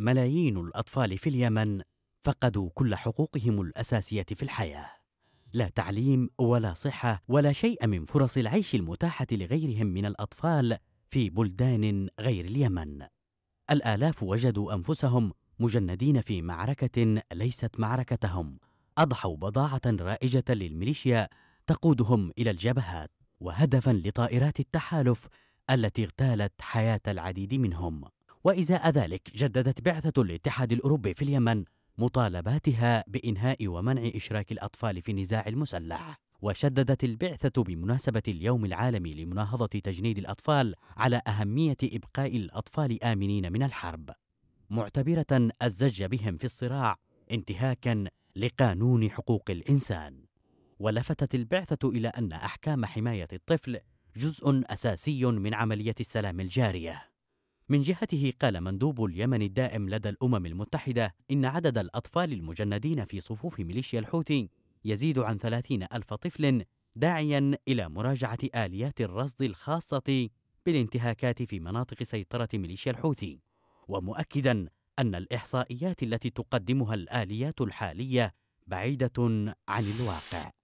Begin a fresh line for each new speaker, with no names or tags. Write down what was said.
ملايين الأطفال في اليمن فقدوا كل حقوقهم الأساسية في الحياة لا تعليم ولا صحة ولا شيء من فرص العيش المتاحة لغيرهم من الأطفال في بلدان غير اليمن الآلاف وجدوا أنفسهم مجندين في معركة ليست معركتهم أضحوا بضاعة رائجة للميليشيا تقودهم إلى الجبهات وهدفا لطائرات التحالف التي اغتالت حياة العديد منهم وإزاء ذلك جددت بعثة الاتحاد الأوروبي في اليمن مطالباتها بإنهاء ومنع إشراك الأطفال في النزاع المسلح وشددت البعثة بمناسبة اليوم العالمي لمناهضة تجنيد الأطفال على أهمية إبقاء الأطفال آمنين من الحرب معتبرة الزج بهم في الصراع انتهاكا لقانون حقوق الإنسان ولفتت البعثة إلى أن أحكام حماية الطفل جزء أساسي من عملية السلام الجارية من جهته قال مندوب اليمن الدائم لدى الأمم المتحدة إن عدد الأطفال المجندين في صفوف ميليشيا الحوثي يزيد عن ثلاثين ألف طفل داعيا إلى مراجعة آليات الرصد الخاصة بالانتهاكات في مناطق سيطرة ميليشيا الحوثي ومؤكدا أن الإحصائيات التي تقدمها الآليات الحالية بعيدة عن الواقع